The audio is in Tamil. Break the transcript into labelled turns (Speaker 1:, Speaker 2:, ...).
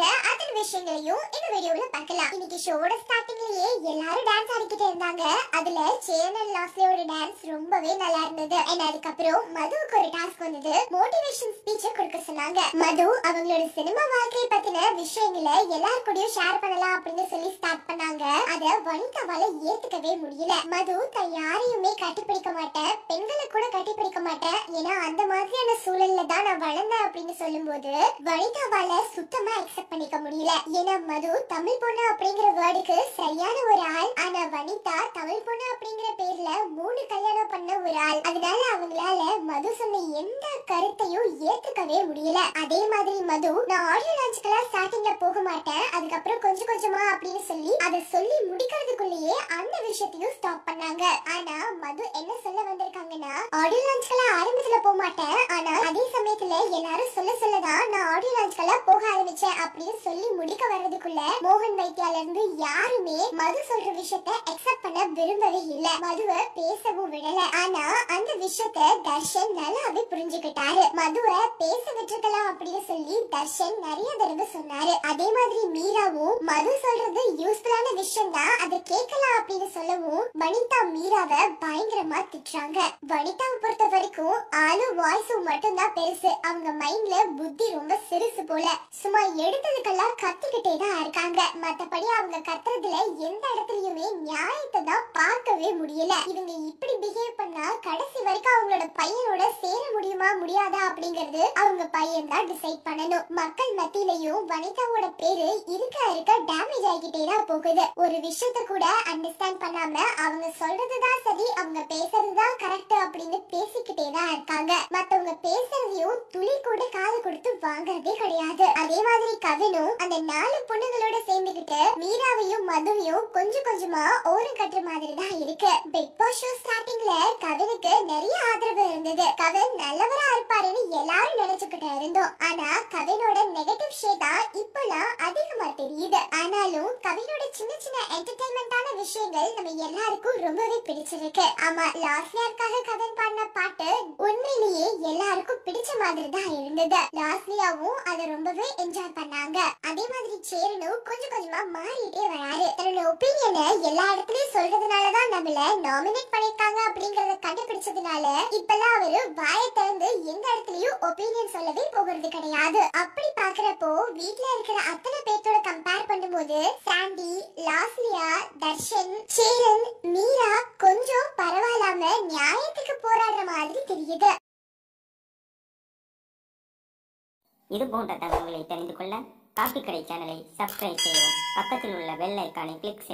Speaker 1: நடந்த அத்தனை விஷயங்களையும் இந்த வீடியோல பார்க்கலாம் இன்னைக்கு ஷோட ஸ்டார்டிங்லயே எல்லாரும் ஆடிக்கிட்டு இருந்தாங்க அதுல சேனல் லாஸ்லியோட டான்ஸ் ரொம்பவே நல்லா இருந்தது அண்ட் அதுக்கப்புறம் மதுவுக்கு ஒரு டாஸ்க் வந்தது மோட்டிவேஷன் ஸ்பீச் கொடுக்க சொன்னாங்க மது அவங்களோட சினிமா வாழ்க்கையை பத்தின விஷயங்களை எல்லார் கூடயும் ஷேர் பண்ணலாம் அப்படின்னு சொல்லி ஸ்டார்ட் பண்ணாங்க அத வனிதாவால ஏத்துக்கவே முடியல மது தான் யாரையுமே கட்டிப்பிடிக்க மாட்டேன் பெண்களை கூட கட்டிப்பிடிக்க மாட்டேன் ஏன்னா அந்த மாதிரியான சூழல்ல தான் நான் வளர்ந்தேன் அப்படின்னு சொல்லும் போது வனிதாவால சுத்தமா அக்செப்ட் பண்ணிக்க முடியல ஏன்னா மது தமிழ் பொண்ணு அப்படிங்கிற வேர்டுக்கு சரியான ஒரு ஆள் ஆனா அனிதா தமிழ் பொண்ணு அப்படிங்கிற பேர்ல மூணு கல்யாணம் பண்ண ஒரு ஆள் அதனால அவங்களால மது சொன்ன எந்த கருத்தையும் ஏத்துக்கவே முடியல அதே மாதிரி மது நான் ஆடியோ லான்ச்சுக்கெல்லாம் ஸ்டார்டிங்ல போக மாட்டேன் அதுக்கப்புறம் கொஞ்சம் கொஞ்சமா அப்படின்னு சொல்லி அதை சொல்லி முடிக்கிறதுக்குள்ளேயே அந்த விஷயத்தையும் ஸ்டாப் பண்ணாங்க ஆனா மது என்ன சொல்ல வந்திருக்காங்கன்னா ஆடியோ லான்ச்சுக்கெல்லாம் ஆரம்பத்துல போக மாட்டேன் ஆனா அதே சமயத்துல எல்லாரும் சொல்ல சொல்லதான் நான் ஆடியோ ஆடியோலாஜிக்கலா போக ஆரம்பிச்சேன் அப்படின்னு சொல்லி முடிக்க வர்றதுக்குள்ள மோகன் வைத்தியால இருந்து யாருமே மது சொல்ற விஷயத்த அக்செப்ட் பண்ண விரும்பவே இல்ல மதுவை பேசவும் விடல ஆனா விஷயத்த தர்ஷன் நல்லாவே புரிஞ்சுக்கிட்டாரு மதுவை பேச விட்டுருக்கலாம் அப்படின்னு சொல்லி தர்ஷன் நிறைய தடவை சொன்னாரு அதே மாதிரி மீராவும் மது சொல்றது யூஸ்ஃபுல்லான விஷயம் தான் அதை கேட்கலாம் அப்படின்னு சொல்லவும் வனிதா மீராவை பயங்கரமா திட்டுறாங்க வனிதாவை பொறுத்த வரைக்கும் ஆளும் வாய்ஸும் மட்டும்தான் பெருசு அவங்க மைண்ட்ல புத்தி ரொம்ப சிறுசு போல சும்மா எடுத்ததுக்கெல்லாம் கத்திக்கிட்டே தான் இருக்காங்க மத்தபடி அவங்க கத்துறதுல எந்த இடத்துலயுமே நியாயத்தை தான் பார்க்கவே முடியல இவங்க இப்படி பிஹேவ் பண்ணா கடைசி வரைக்கும் அவங்களோட பையனோட சேர முடியுமா முடியாதா அப்படிங்கறது அவங்க பையன் தான் டிசைட் பண்ணணும் மக்கள் மத்தியிலையும் வனிதாவோட பேரு இருக்க இருக்க டேமேஜ் ஆகிட்டே தான் போகுது ஒரு விஷயத்த கூட அண்டர்ஸ்டாண்ட் பண்ணாம அவங்க சொல்றதுதான் சரி அவங்க பேசுறதுதான் கரெக்ட் அப்படின்னு பேசிக்கிட்டே தான் இருக்காங்க மத்தவங்க பேசுறதையும் துளி கூட காது கொடுத்து வாங்குறதே கிடையாது அதே மாதிரி கவினும் அந்த நாலு பொண்ணுங்களோட சேர்ந்துகிட்டு மீராவையும் மதுவையும் கொஞ்சம் கொஞ்சமா ஓரம் கட்டுற மாதிரி தான் இருக்கு பிக் பாஸ் ஷோ ஸ்டார்டிங்ல கவினுக்கு நிறைய பெரிய ஆதரவு இருந்தது கவின் நல்லவரா இருப்பாருன்னு எல்லாரும் நினைச்சுக்கிட்டு இருந்தோம் ஆனா கவினோட நெகட்டிவ் ஷேடா இப்பெல்லாம் அதிகமா தெரியுது ஆனாலும் கவினோட சின்ன சின்ன என்டர்டைன்மெண்டான விஷயங்கள் நம்ம எல்லாருக்கும் ரொம்பவே பிடிச்சிருக்கு ஆமா லாஸ்லியாருக்காக கவின் பாடின பாட்டு உண்மையிலேயே எல்லாருக்கும் பிடிச்ச மாதிரி தான் இருந்தது லாஸ்லியாவும் அதை ரொம்பவே என்ஜாய் பண்ணாங்க அதே மாதிரி சேரனும் கொஞ்சம் கொஞ்சமா மாறிட்டே வராரு தன்னோட ஒப்பீனியனை எல்லா இடத்துலயும் சொல்றதுனாலதான் நம்மள நாமினேட் கண்டுபிடிச்சதுனால இப்பெல்லாம் அவரு வாயை திறந்து எந்த இடத்துலயும் ஒப்பீனியன் சொல்லவே போகிறது கிடையாது அப்படி பாக்குறப்போ வீட்ல இருக்கிற அத்தனை பேர்த்தோட கம்பேர் பண்ணும்போது சாண்டி லாஸ்லியா தர்ஷன் சேரன் மீரா கொஞ்சம் பரவாயில்லாம நியாயத்துக்கு போராடுற மாதிரி தெரியுது இது போன்ற தகவல்களை தெரிந்து கொள்ள காப்பி கடை சேனலை சப்ஸ்கிரைப் செய்யவும் பக்கத்தில் உள்ள பெல் ஐக்கானை கிளிக்